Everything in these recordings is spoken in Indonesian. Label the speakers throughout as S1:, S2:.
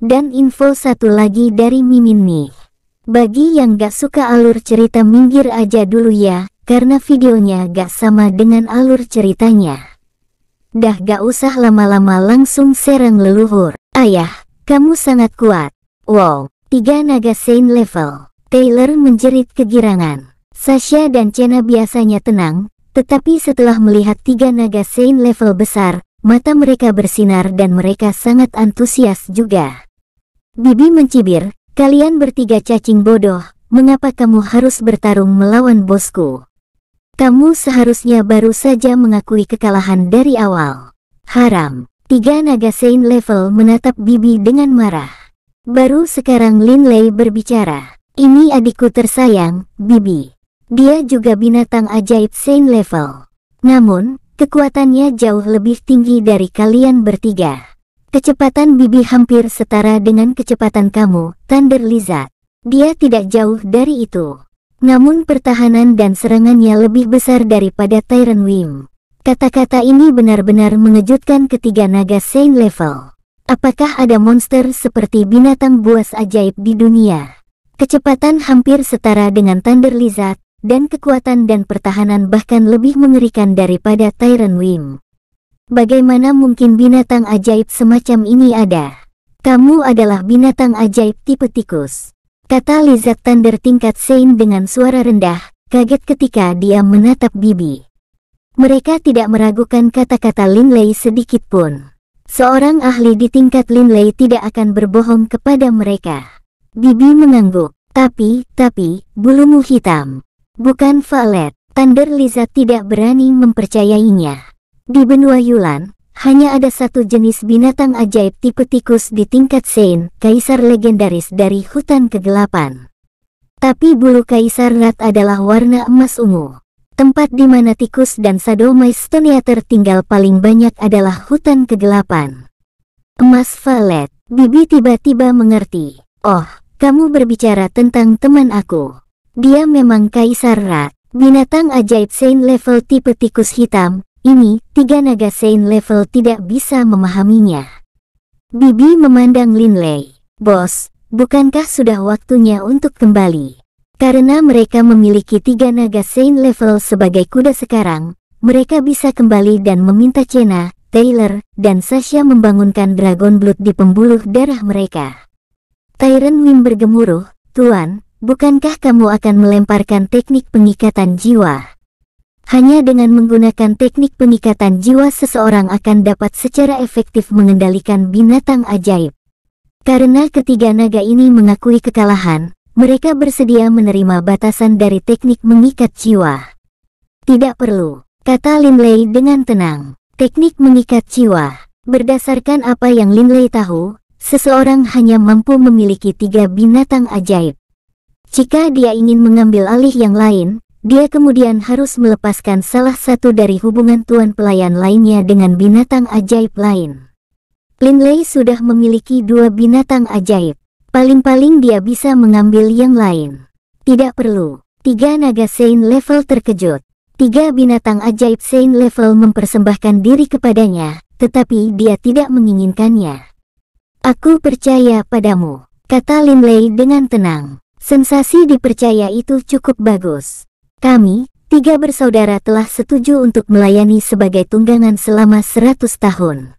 S1: Dan info satu lagi dari Mimin nih. Bagi yang gak suka alur cerita minggir aja dulu ya, karena videonya gak sama dengan alur ceritanya. Dah gak usah lama-lama langsung serang leluhur. Ayah, kamu sangat kuat. Wow, tiga naga Saint level. Taylor menjerit kegirangan. Sasha dan Cena biasanya tenang, tetapi setelah melihat tiga naga Saint level besar, mata mereka bersinar dan mereka sangat antusias juga. Bibi mencibir, kalian bertiga cacing bodoh, mengapa kamu harus bertarung melawan bosku? Kamu seharusnya baru saja mengakui kekalahan dari awal. Haram, tiga naga Saint level menatap Bibi dengan marah. Baru sekarang Lin Lei berbicara, ini adikku tersayang, Bibi. Dia juga binatang ajaib Saint level. Namun, kekuatannya jauh lebih tinggi dari kalian bertiga. Kecepatan Bibi hampir setara dengan kecepatan kamu, Thunder Lizard. Dia tidak jauh dari itu. Namun pertahanan dan serangannya lebih besar daripada Tyrant Wim. Kata-kata ini benar-benar mengejutkan ketiga naga Saint level. Apakah ada monster seperti binatang buas ajaib di dunia? Kecepatan hampir setara dengan Thunder Lizard, dan kekuatan dan pertahanan bahkan lebih mengerikan daripada Tyrant Wim. Bagaimana mungkin binatang ajaib semacam ini ada? Kamu adalah binatang ajaib tipe tikus. Kata Lizard Thunder tingkat Sein dengan suara rendah, kaget ketika dia menatap Bibi. Mereka tidak meragukan kata-kata Lin Lei sedikit pun. Seorang ahli di tingkat Lin Lei tidak akan berbohong kepada mereka. Bibi mengangguk, tapi, tapi, bulumu hitam. Bukan Valet, Thunder Liza tidak berani mempercayainya. Di benua Yulan, hanya ada satu jenis binatang ajaib tipe tikus di tingkat Sein, kaisar legendaris dari hutan kegelapan. Tapi bulu kaisar Rat adalah warna emas ungu. Tempat di mana tikus dan sadomaistonia tertinggal paling banyak adalah hutan kegelapan. Emas Valet, Bibi tiba-tiba mengerti. Oh, kamu berbicara tentang teman aku. Dia memang kaisar Rat, binatang ajaib Sein level tipe tikus hitam, ini tiga naga Saint level tidak bisa memahaminya. Bibi memandang Lin Lei. Bos, bukankah sudah waktunya untuk kembali? Karena mereka memiliki tiga naga Saint level sebagai kuda sekarang, mereka bisa kembali dan meminta Cena, Taylor, dan Sasha membangunkan Dragon Blood di pembuluh darah mereka. Tyron Wim bergemuruh, Tuan, bukankah kamu akan melemparkan teknik pengikatan jiwa? Hanya dengan menggunakan teknik pengikatan jiwa seseorang akan dapat secara efektif mengendalikan binatang ajaib. Karena ketiga naga ini mengakui kekalahan, mereka bersedia menerima batasan dari teknik mengikat jiwa. Tidak perlu, kata Lin Lei dengan tenang. Teknik mengikat jiwa, berdasarkan apa yang Lin Lei tahu, seseorang hanya mampu memiliki tiga binatang ajaib. Jika dia ingin mengambil alih yang lain, dia kemudian harus melepaskan salah satu dari hubungan tuan pelayan lainnya dengan binatang ajaib lain. Linley sudah memiliki dua binatang ajaib. Paling-paling dia bisa mengambil yang lain. Tidak perlu. Tiga naga Saint level terkejut. Tiga binatang ajaib Saint level mempersembahkan diri kepadanya, tetapi dia tidak menginginkannya. Aku percaya padamu, kata Linley dengan tenang. Sensasi dipercaya itu cukup bagus. Kami, tiga bersaudara telah setuju untuk melayani sebagai tunggangan selama seratus tahun.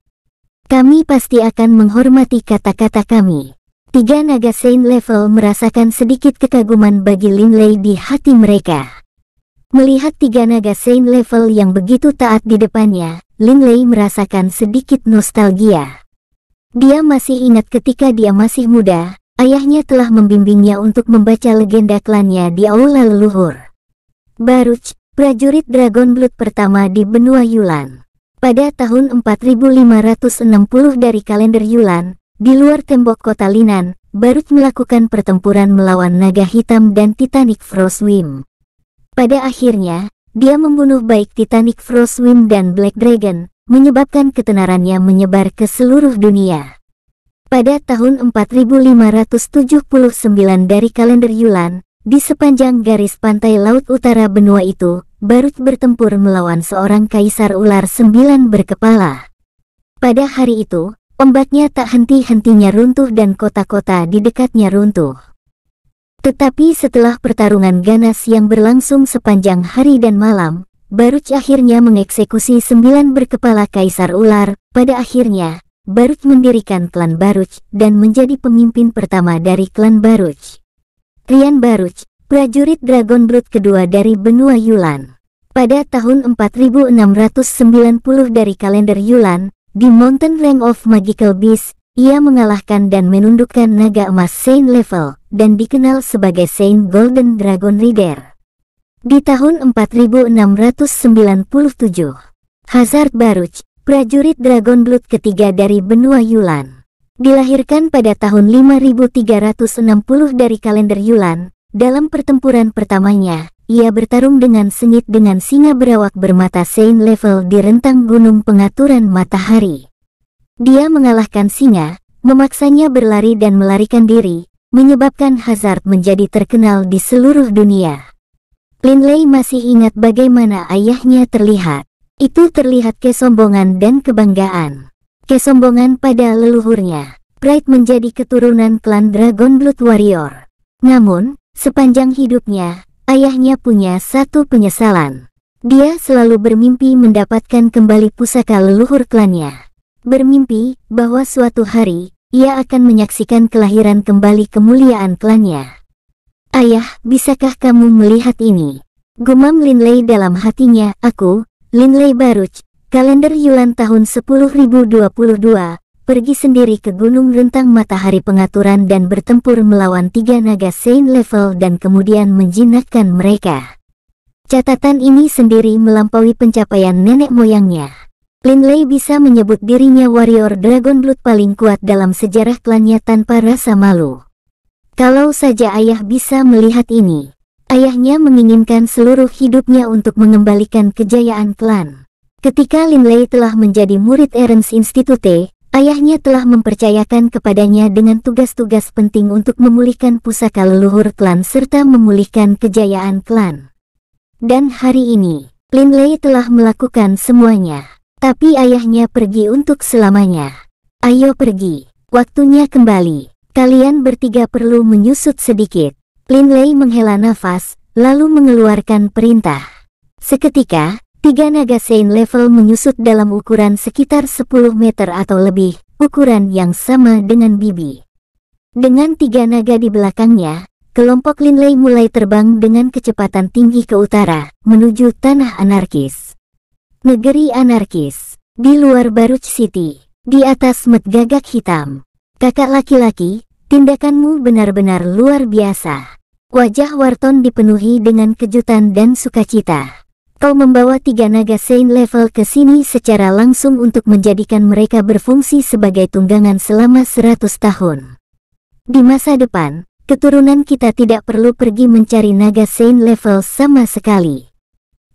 S1: Kami pasti akan menghormati kata-kata kami. Tiga naga Saint Level merasakan sedikit kekaguman bagi Lin Lei di hati mereka. Melihat tiga naga Saint Level yang begitu taat di depannya, Lin Lei merasakan sedikit nostalgia. Dia masih ingat ketika dia masih muda, ayahnya telah membimbingnya untuk membaca legenda klannya di aula leluhur. Baruch, prajurit Dragon Blood pertama di benua Yulan. Pada tahun 4560 dari kalender Yulan, di luar tembok kota Linan, Baruch melakukan pertempuran melawan naga hitam dan Titanic Frostwim. Pada akhirnya, dia membunuh baik Titanic Frostwim dan Black Dragon, menyebabkan ketenarannya menyebar ke seluruh dunia. Pada tahun 4579 dari kalender Yulan, di sepanjang garis pantai laut utara benua itu, Barut bertempur melawan seorang kaisar ular sembilan berkepala. Pada hari itu, ombaknya tak henti-hentinya runtuh dan kota-kota di dekatnya runtuh. Tetapi setelah pertarungan ganas yang berlangsung sepanjang hari dan malam, Baruch akhirnya mengeksekusi sembilan berkepala kaisar ular. Pada akhirnya, Baruch mendirikan klan Baruch dan menjadi pemimpin pertama dari klan Baruch. Rian Baruch, prajurit Dragon Blood kedua dari benua Yulan. Pada tahun 4690 dari kalender Yulan, di Mountain Ring of Magical Beast, ia mengalahkan dan menundukkan naga emas Saint Level, dan dikenal sebagai Saint Golden Dragon Rider. Di tahun 4697, Hazard Baruch, prajurit Dragon Blood ketiga dari benua Yulan dilahirkan pada tahun 5360 dari kalender Yulan. Dalam pertempuran pertamanya, ia bertarung dengan sengit dengan singa berawak bermata Saint Level di rentang gunung pengaturan matahari. Dia mengalahkan singa, memaksanya berlari dan melarikan diri, menyebabkan Hazard menjadi terkenal di seluruh dunia. Linley masih ingat bagaimana ayahnya terlihat. Itu terlihat kesombongan dan kebanggaan. Kesombongan pada leluhurnya, Pride menjadi keturunan klan Dragon Blood Warrior. Namun, sepanjang hidupnya, ayahnya punya satu penyesalan. Dia selalu bermimpi mendapatkan kembali pusaka leluhur klannya. Bermimpi bahwa suatu hari, ia akan menyaksikan kelahiran kembali kemuliaan klannya. Ayah, bisakah kamu melihat ini? Gumam Linley dalam hatinya, aku, Linley Baruch, Kalender Yulan tahun 10.022 pergi sendiri ke Gunung Rentang Matahari Pengaturan dan bertempur melawan tiga naga Saint Level dan kemudian menjinakkan mereka. Catatan ini sendiri melampaui pencapaian nenek moyangnya. Linlei bisa menyebut dirinya warrior Dragon Blood paling kuat dalam sejarah klannya tanpa rasa malu. Kalau saja ayah bisa melihat ini, ayahnya menginginkan seluruh hidupnya untuk mengembalikan kejayaan klan. Ketika Lin Lei telah menjadi murid Eren's Institute, ayahnya telah mempercayakan kepadanya dengan tugas-tugas penting untuk memulihkan pusaka leluhur klan serta memulihkan kejayaan klan. Dan hari ini, Lin Lei telah melakukan semuanya. Tapi ayahnya pergi untuk selamanya. Ayo pergi, waktunya kembali. Kalian bertiga perlu menyusut sedikit. Lin Lei menghela nafas, lalu mengeluarkan perintah. Seketika, Tiga naga sein level menyusut dalam ukuran sekitar 10 meter atau lebih, ukuran yang sama dengan Bibi. Dengan tiga naga di belakangnya, kelompok Linlay mulai terbang dengan kecepatan tinggi ke utara, menuju tanah anarkis. Negeri anarkis, di luar Baruch City, di atas met gagak hitam. Kakak laki-laki, tindakanmu benar-benar luar biasa. Wajah Warton dipenuhi dengan kejutan dan sukacita kau membawa tiga naga Saint level ke sini secara langsung untuk menjadikan mereka berfungsi sebagai tunggangan selama seratus tahun. Di masa depan, keturunan kita tidak perlu pergi mencari naga Saint level sama sekali.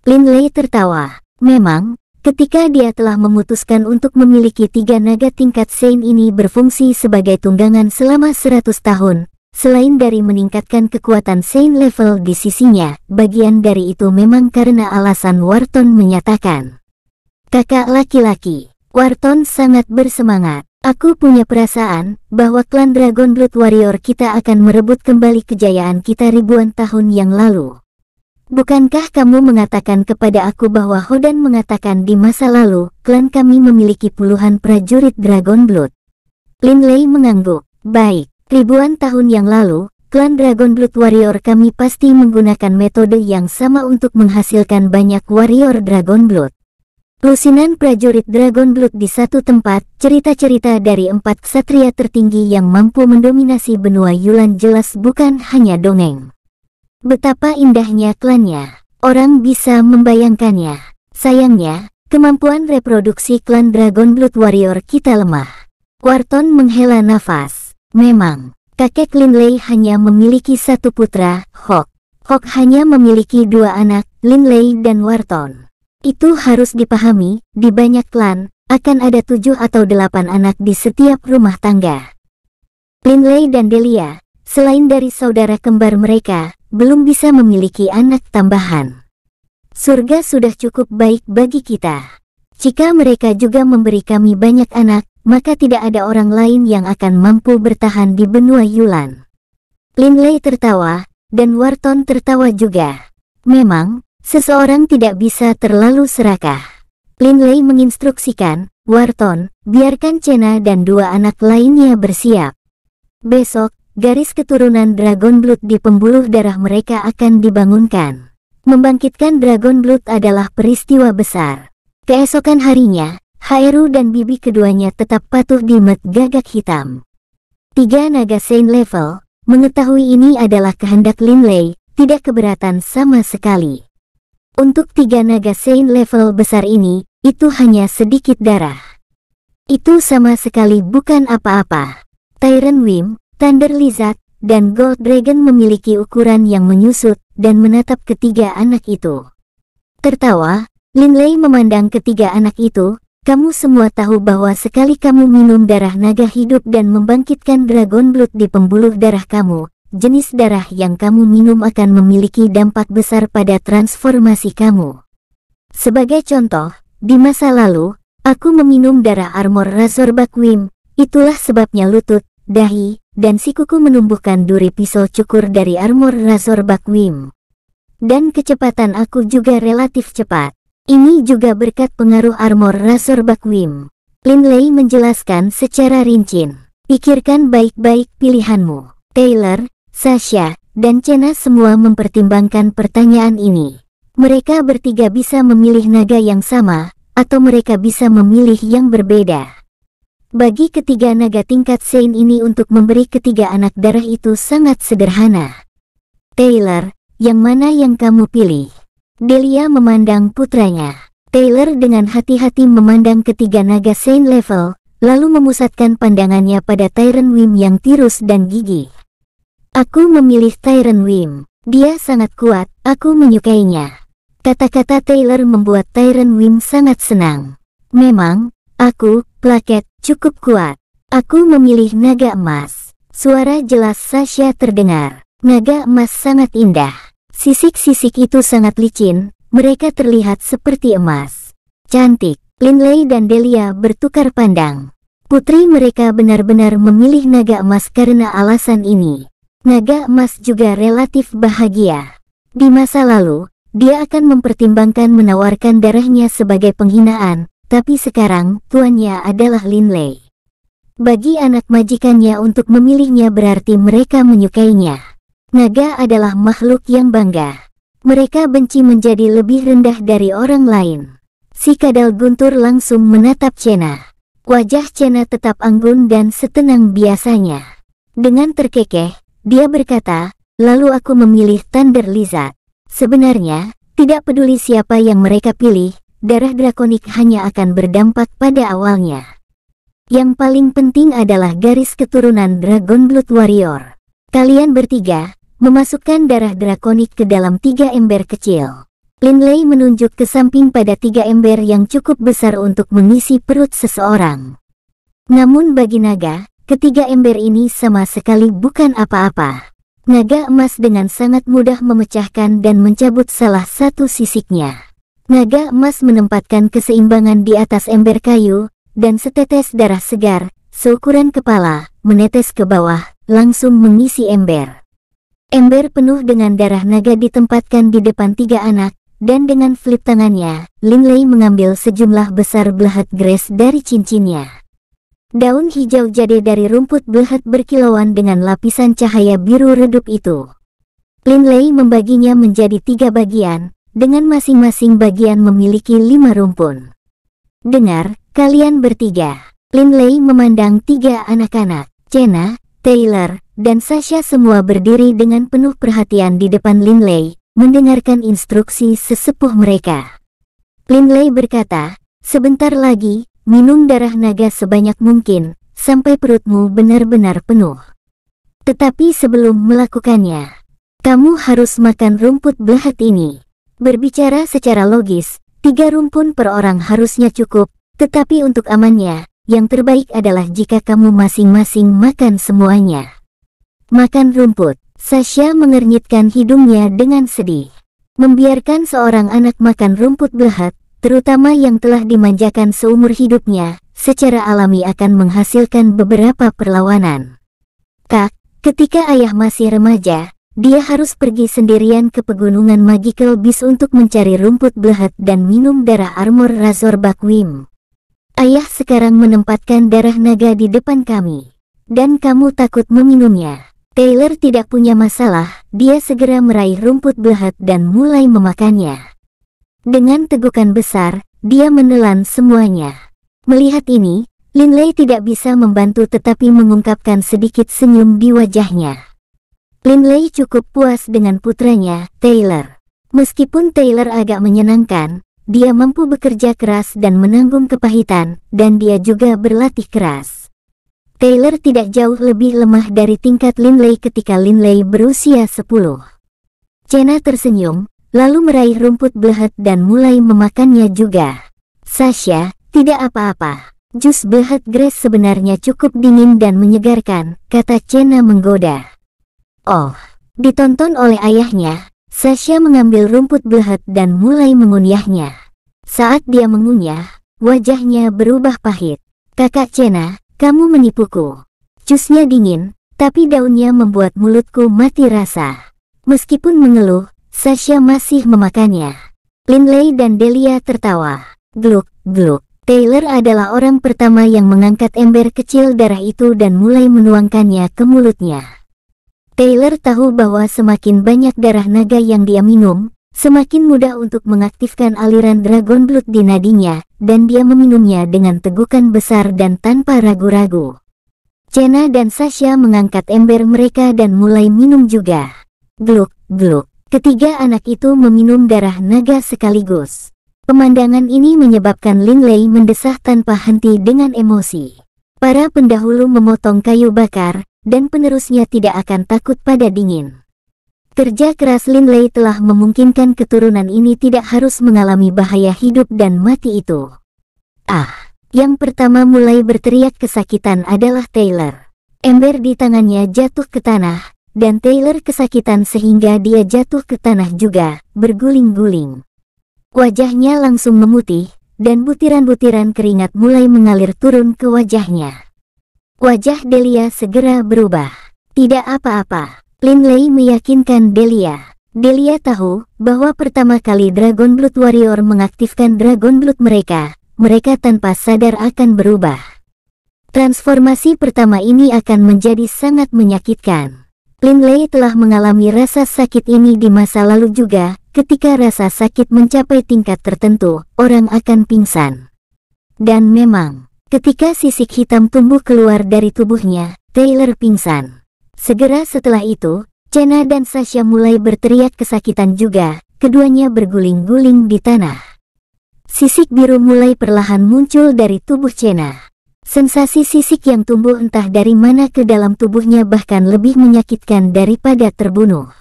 S1: Lin Lei tertawa. Memang, ketika dia telah memutuskan untuk memiliki tiga naga tingkat Saint ini berfungsi sebagai tunggangan selama seratus tahun, Selain dari meningkatkan kekuatan Saint level di sisinya, bagian dari itu memang karena alasan Wharton menyatakan. Kakak laki-laki, Wharton sangat bersemangat. Aku punya perasaan bahwa klan Dragon Blood Warrior kita akan merebut kembali kejayaan kita ribuan tahun yang lalu. Bukankah kamu mengatakan kepada aku bahwa Hodan mengatakan di masa lalu, klan kami memiliki puluhan prajurit Dragon Blood? Lin Lei mengangguk. Baik, Ribuan tahun yang lalu, klan Dragon Blood Warrior kami pasti menggunakan metode yang sama untuk menghasilkan banyak warrior Dragon Blood. Lusinan prajurit Dragon Blood di satu tempat, cerita-cerita dari empat satria tertinggi yang mampu mendominasi benua Yulan jelas bukan hanya dongeng. Betapa indahnya klannya, orang bisa membayangkannya. Sayangnya, kemampuan reproduksi klan Dragon Blood Warrior kita lemah. Warton menghela nafas. Memang, kakek Lin Lei hanya memiliki satu putra, Hok. Hok hanya memiliki dua anak, Lin Lei dan Warton. Itu harus dipahami, di banyak klan, akan ada tujuh atau delapan anak di setiap rumah tangga. Lin Lei dan Delia, selain dari saudara kembar mereka, belum bisa memiliki anak tambahan. Surga sudah cukup baik bagi kita. Jika mereka juga memberi kami banyak anak, maka tidak ada orang lain yang akan mampu bertahan di benua Yulan. Linley tertawa, dan Warton tertawa juga. Memang, seseorang tidak bisa terlalu serakah. Linley menginstruksikan, Warton, biarkan Cena dan dua anak lainnya bersiap. Besok, garis keturunan Dragon Blood di pembuluh darah mereka akan dibangunkan. Membangkitkan Dragon Blood adalah peristiwa besar. Keesokan harinya, Hairu dan Bibi keduanya tetap patuh di Met Gagak Hitam. Tiga naga Saint level, mengetahui ini adalah kehendak Lin Lei, tidak keberatan sama sekali. Untuk tiga naga Saint level besar ini, itu hanya sedikit darah. Itu sama sekali bukan apa-apa. Tyrant Wim, Thunder Lizard, dan Gold Dragon memiliki ukuran yang menyusut dan menatap ketiga anak itu. Tertawa, Lin Lei memandang ketiga anak itu, kamu semua tahu bahwa sekali kamu minum darah naga hidup dan membangkitkan dragon blood di pembuluh darah kamu, jenis darah yang kamu minum akan memiliki dampak besar pada transformasi kamu. Sebagai contoh, di masa lalu, aku meminum darah armor Razorback Wim, itulah sebabnya lutut, dahi, dan sikuku menumbuhkan duri pisau cukur dari armor Razorback Wim. Dan kecepatan aku juga relatif cepat. Ini juga berkat pengaruh armor Rasor Bakwim. Lei menjelaskan secara rinci. Pikirkan baik-baik pilihanmu. Taylor, Sasha, dan Cena semua mempertimbangkan pertanyaan ini. Mereka bertiga bisa memilih naga yang sama, atau mereka bisa memilih yang berbeda. Bagi ketiga naga tingkat Sein ini untuk memberi ketiga anak darah itu sangat sederhana. Taylor, yang mana yang kamu pilih? Delia memandang putranya. Taylor dengan hati-hati memandang ketiga naga Saint Level, lalu memusatkan pandangannya pada Tyron Wim yang tirus dan gigih. Aku memilih Tyron Wim. Dia sangat kuat, aku menyukainya. Kata-kata Taylor membuat Tyron Wim sangat senang. Memang, aku, plaket, cukup kuat. Aku memilih naga emas. Suara jelas Sasha terdengar. Naga emas sangat indah. Sisik-sisik itu sangat licin, mereka terlihat seperti emas. Cantik, Linley dan Delia bertukar pandang. Putri mereka benar-benar memilih naga emas karena alasan ini. Naga emas juga relatif bahagia. Di masa lalu, dia akan mempertimbangkan menawarkan darahnya sebagai penghinaan, tapi sekarang tuannya adalah Linley. Bagi anak majikannya untuk memilihnya berarti mereka menyukainya. Naga adalah makhluk yang bangga. Mereka benci menjadi lebih rendah dari orang lain. Si kadal guntur langsung menatap Cena. Wajah Cena tetap anggun dan setenang biasanya. Dengan terkekeh, dia berkata, lalu aku memilih Thunder Lizard. Sebenarnya, tidak peduli siapa yang mereka pilih, darah drakonik hanya akan berdampak pada awalnya. Yang paling penting adalah garis keturunan Dragon Blood Warrior. Kalian bertiga, memasukkan darah drakonik ke dalam tiga ember kecil. Linley menunjuk ke samping pada tiga ember yang cukup besar untuk mengisi perut seseorang. Namun bagi naga, ketiga ember ini sama sekali bukan apa-apa. Naga emas dengan sangat mudah memecahkan dan mencabut salah satu sisiknya. Naga emas menempatkan keseimbangan di atas ember kayu, dan setetes darah segar, seukuran kepala, menetes ke bawah, langsung mengisi ember. Ember penuh dengan darah naga ditempatkan di depan tiga anak, dan dengan flip tangannya, Lin Lei mengambil sejumlah besar belahat gres dari cincinnya. Daun hijau jadi dari rumput belahat berkilauan dengan lapisan cahaya biru redup itu. Lin Lei membaginya menjadi tiga bagian, dengan masing-masing bagian memiliki lima rumpun. Dengar, kalian bertiga. Lin Lei memandang tiga anak-anak, Chena, Taylor, dan Sasha semua berdiri dengan penuh perhatian di depan Linley, mendengarkan instruksi sesepuh mereka. Linley berkata, sebentar lagi, minum darah naga sebanyak mungkin, sampai perutmu benar-benar penuh. Tetapi sebelum melakukannya, kamu harus makan rumput belahat ini. Berbicara secara logis, tiga rumpun per orang harusnya cukup, tetapi untuk amannya, yang terbaik adalah jika kamu masing-masing makan semuanya. Makan rumput. Sasha mengernyitkan hidungnya dengan sedih. Membiarkan seorang anak makan rumput belahat, terutama yang telah dimanjakan seumur hidupnya, secara alami akan menghasilkan beberapa perlawanan. Kak, ketika ayah masih remaja, dia harus pergi sendirian ke pegunungan Magical Beast untuk mencari rumput belahat dan minum darah armor Razor Wim. Ayah sekarang menempatkan darah naga di depan kami. Dan kamu takut meminumnya. Taylor tidak punya masalah, dia segera meraih rumput belahat dan mulai memakannya. Dengan tegukan besar, dia menelan semuanya. Melihat ini, Linley tidak bisa membantu tetapi mengungkapkan sedikit senyum di wajahnya. Linley cukup puas dengan putranya, Taylor. Meskipun Taylor agak menyenangkan, dia mampu bekerja keras dan menanggung kepahitan, dan dia juga berlatih keras. Taylor tidak jauh lebih lemah dari tingkat Linley ketika Linley berusia 10. Cena tersenyum, lalu meraih rumput blehet dan mulai memakannya juga. Sasha, tidak apa-apa. Jus blehet grass sebenarnya cukup dingin dan menyegarkan, kata Cena menggoda. Oh, ditonton oleh ayahnya, Sasha mengambil rumput belahat dan mulai mengunyahnya. Saat dia mengunyah, wajahnya berubah pahit. Kakak Cena, kamu menipuku. Cusnya dingin, tapi daunnya membuat mulutku mati rasa. Meskipun mengeluh, Sasha masih memakannya. Linley dan Delia tertawa. Gluk, gluk. Taylor adalah orang pertama yang mengangkat ember kecil darah itu dan mulai menuangkannya ke mulutnya. Taylor tahu bahwa semakin banyak darah naga yang dia minum, semakin mudah untuk mengaktifkan aliran Dragon Blood di nadinya, dan dia meminumnya dengan tegukan besar dan tanpa ragu-ragu. Jenna dan Sasha mengangkat ember mereka dan mulai minum juga. Gluk, gluk. Ketiga anak itu meminum darah naga sekaligus. Pemandangan ini menyebabkan Lin Lei mendesah tanpa henti dengan emosi. Para pendahulu memotong kayu bakar, dan penerusnya tidak akan takut pada dingin. Kerja keras Lei telah memungkinkan keturunan ini tidak harus mengalami bahaya hidup dan mati itu. Ah, yang pertama mulai berteriak kesakitan adalah Taylor. Ember di tangannya jatuh ke tanah, dan Taylor kesakitan sehingga dia jatuh ke tanah juga, berguling-guling. Wajahnya langsung memutih, dan butiran-butiran keringat mulai mengalir turun ke wajahnya. Wajah Delia segera berubah. Tidak apa-apa, Lin Lei meyakinkan Delia. Delia tahu bahwa pertama kali Dragon Blood Warrior mengaktifkan Dragon Blood mereka, mereka tanpa sadar akan berubah. Transformasi pertama ini akan menjadi sangat menyakitkan. Lin Lei telah mengalami rasa sakit ini di masa lalu juga, ketika rasa sakit mencapai tingkat tertentu, orang akan pingsan. Dan memang, Ketika sisik hitam tumbuh keluar dari tubuhnya, Taylor pingsan. Segera setelah itu, Cena dan Sasha mulai berteriak kesakitan juga, keduanya berguling-guling di tanah. Sisik biru mulai perlahan muncul dari tubuh Cena. Sensasi sisik yang tumbuh entah dari mana ke dalam tubuhnya bahkan lebih menyakitkan daripada terbunuh.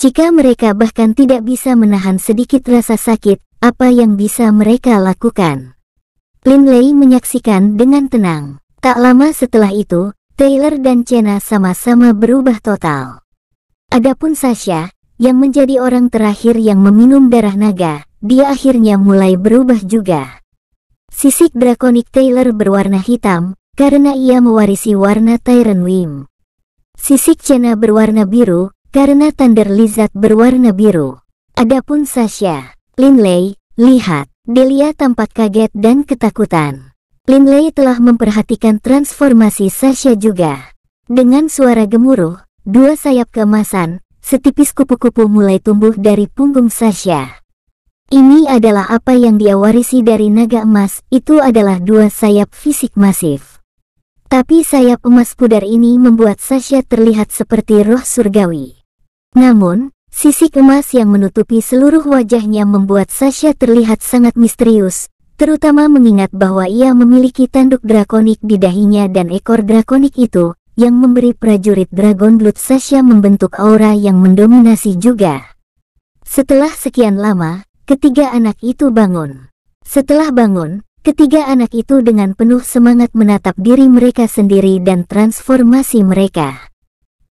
S1: Jika mereka bahkan tidak bisa menahan sedikit rasa sakit, apa yang bisa mereka lakukan? Lin Lei menyaksikan dengan tenang. Tak lama setelah itu, Taylor dan Chena sama-sama berubah total. Adapun Sasha, yang menjadi orang terakhir yang meminum darah naga, dia akhirnya mulai berubah juga. Sisik drakonik Taylor berwarna hitam, karena ia mewarisi warna Tyrant Wim. Sisik Chena berwarna biru, karena Thunder Lizard berwarna biru. Adapun Sasha, Lin Lei, lihat. Delia tampak kaget dan ketakutan. Linley telah memperhatikan transformasi Sasha juga. Dengan suara gemuruh, dua sayap keemasan, setipis kupu-kupu mulai tumbuh dari punggung Sasha. Ini adalah apa yang dia warisi dari naga emas, itu adalah dua sayap fisik masif. Tapi sayap emas pudar ini membuat Sasha terlihat seperti roh surgawi. Namun, Sisik emas yang menutupi seluruh wajahnya membuat Sasha terlihat sangat misterius, terutama mengingat bahwa ia memiliki tanduk drakonik di dahinya dan ekor drakonik itu, yang memberi prajurit Dragon Blood Sasha membentuk aura yang mendominasi juga. Setelah sekian lama, ketiga anak itu bangun. Setelah bangun, ketiga anak itu dengan penuh semangat menatap diri mereka sendiri dan transformasi mereka.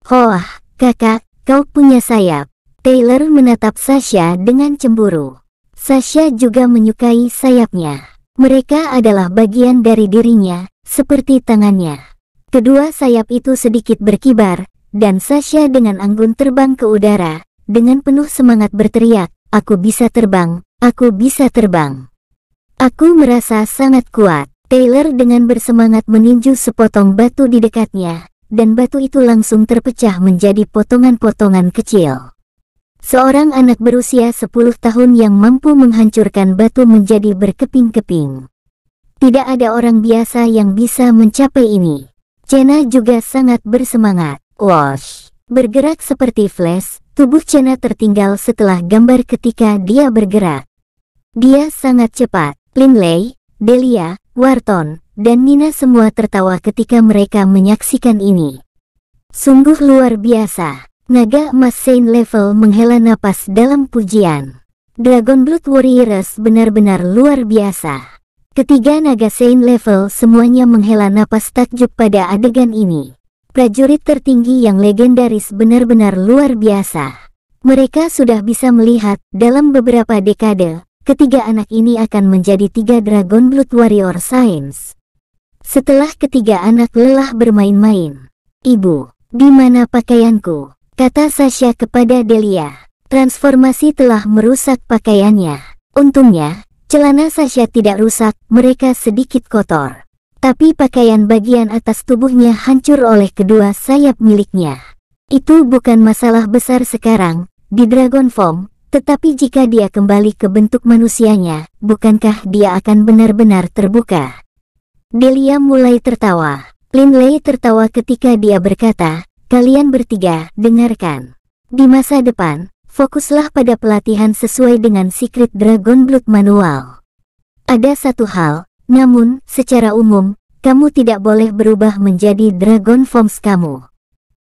S1: Hoah, kakak, kau punya sayap. Taylor menatap Sasha dengan cemburu. Sasha juga menyukai sayapnya. Mereka adalah bagian dari dirinya, seperti tangannya. Kedua sayap itu sedikit berkibar, dan Sasha dengan anggun terbang ke udara, dengan penuh semangat berteriak, Aku bisa terbang, aku bisa terbang. Aku merasa sangat kuat. Taylor dengan bersemangat meninju sepotong batu di dekatnya, dan batu itu langsung terpecah menjadi potongan-potongan kecil. Seorang anak berusia 10 tahun yang mampu menghancurkan batu menjadi berkeping-keping. Tidak ada orang biasa yang bisa mencapai ini. Cena juga sangat bersemangat. Wash. Bergerak seperti flash, tubuh Cena tertinggal setelah gambar ketika dia bergerak. Dia sangat cepat. Linley, Delia, Warton, dan Nina semua tertawa ketika mereka menyaksikan ini. Sungguh luar biasa. Naga emas Saint Level menghela napas dalam pujian. Dragon Blood Warriors benar-benar luar biasa. Ketiga naga Saint Level semuanya menghela napas takjub pada adegan ini. Prajurit tertinggi yang legendaris benar-benar luar biasa. Mereka sudah bisa melihat dalam beberapa dekade, ketiga anak ini akan menjadi tiga Dragon Blood Warrior Saints. Setelah ketiga anak lelah bermain-main, Ibu, di mana pakaianku? kata Sasha kepada Delia. Transformasi telah merusak pakaiannya. Untungnya, celana Sasha tidak rusak, mereka sedikit kotor. Tapi pakaian bagian atas tubuhnya hancur oleh kedua sayap miliknya. Itu bukan masalah besar sekarang, di Dragon Form, tetapi jika dia kembali ke bentuk manusianya, bukankah dia akan benar-benar terbuka? Delia mulai tertawa. Lin Lei tertawa ketika dia berkata, Kalian bertiga, dengarkan. Di masa depan, fokuslah pada pelatihan sesuai dengan Secret Dragon Blood Manual. Ada satu hal, namun, secara umum, kamu tidak boleh berubah menjadi Dragon Forms kamu.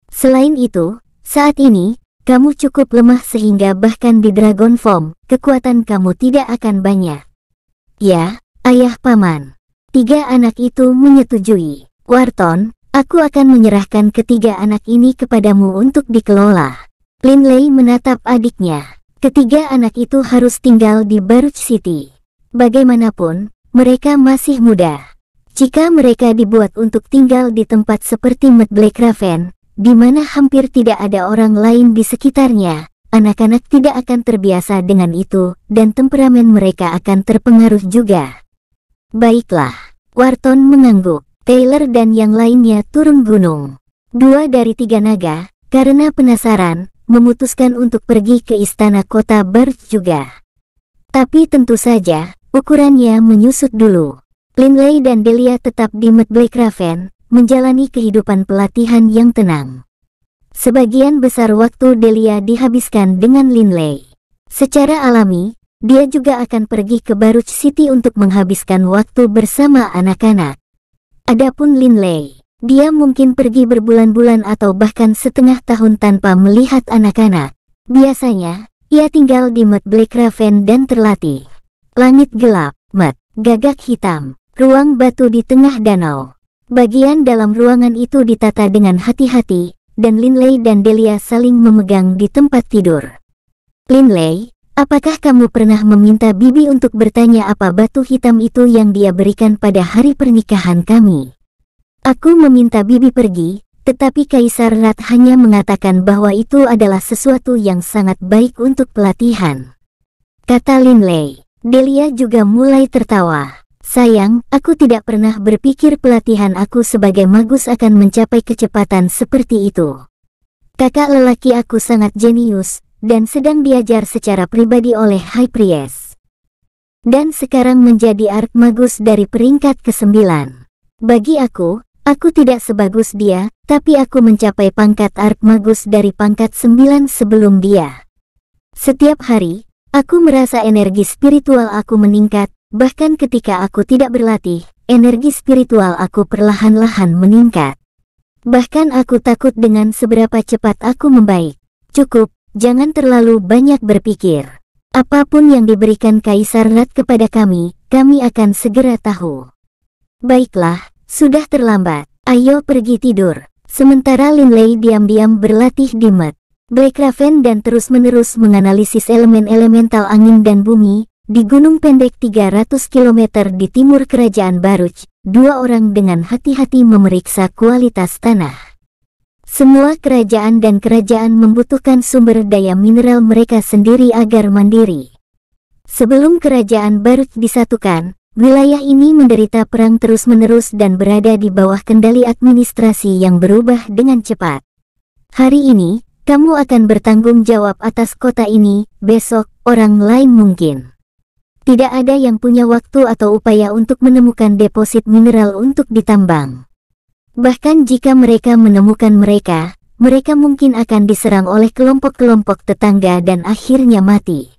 S1: Selain itu, saat ini, kamu cukup lemah sehingga bahkan di Dragon Form, kekuatan kamu tidak akan banyak. Ya, ayah paman. Tiga anak itu menyetujui. Warton, Aku akan menyerahkan ketiga anak ini kepadamu untuk dikelola. Lin Lei menatap adiknya. Ketiga anak itu harus tinggal di Baruch City. Bagaimanapun, mereka masih muda. Jika mereka dibuat untuk tinggal di tempat seperti Mad Black Raven, di mana hampir tidak ada orang lain di sekitarnya, anak-anak tidak akan terbiasa dengan itu, dan temperamen mereka akan terpengaruh juga. Baiklah, Warton mengangguk. Taylor dan yang lainnya turun gunung. Dua dari tiga naga, karena penasaran, memutuskan untuk pergi ke istana kota Bird juga. Tapi tentu saja, ukurannya menyusut dulu. Linley dan Delia tetap di Medblake Raven, menjalani kehidupan pelatihan yang tenang. Sebagian besar waktu Delia dihabiskan dengan Linley. Secara alami, dia juga akan pergi ke Baruch City untuk menghabiskan waktu bersama anak-anak. Adapun Lin Lei, dia mungkin pergi berbulan-bulan atau bahkan setengah tahun tanpa melihat anak-anak. Biasanya, ia tinggal di Mad Black Raven dan terlatih. Langit gelap, mat, gagak hitam, ruang batu di tengah danau. Bagian dalam ruangan itu ditata dengan hati-hati, dan Lin Lei dan Delia saling memegang di tempat tidur. Lin Lei. Apakah kamu pernah meminta Bibi untuk bertanya apa batu hitam itu yang dia berikan pada hari pernikahan kami? Aku meminta Bibi pergi, tetapi Kaisar Rat hanya mengatakan bahwa itu adalah sesuatu yang sangat baik untuk pelatihan. Kata Linley, Delia juga mulai tertawa. Sayang, aku tidak pernah berpikir pelatihan aku sebagai magus akan mencapai kecepatan seperti itu. Kakak lelaki aku sangat jenius, dan sedang diajar secara pribadi oleh High Priest. Dan sekarang menjadi Magus dari peringkat ke-9. Bagi aku, aku tidak sebagus dia, tapi aku mencapai pangkat Magus dari pangkat 9 sebelum dia. Setiap hari, aku merasa energi spiritual aku meningkat, bahkan ketika aku tidak berlatih, energi spiritual aku perlahan-lahan meningkat. Bahkan aku takut dengan seberapa cepat aku membaik. Cukup, Jangan terlalu banyak berpikir. Apapun yang diberikan Kaisar Rat kepada kami, kami akan segera tahu. Baiklah, sudah terlambat. Ayo pergi tidur. Sementara Lin Lei diam-diam berlatih di Met. Black Raven dan terus-menerus menganalisis elemen elemental angin dan bumi, di gunung pendek 300 km di timur kerajaan Baruch, dua orang dengan hati-hati memeriksa kualitas tanah. Semua kerajaan dan kerajaan membutuhkan sumber daya mineral mereka sendiri agar mandiri. Sebelum kerajaan baru disatukan, wilayah ini menderita perang terus-menerus dan berada di bawah kendali administrasi yang berubah dengan cepat. Hari ini, kamu akan bertanggung jawab atas kota ini, besok orang lain mungkin. Tidak ada yang punya waktu atau upaya untuk menemukan deposit mineral untuk ditambang. Bahkan jika mereka menemukan mereka, mereka mungkin akan diserang oleh kelompok-kelompok tetangga dan akhirnya mati.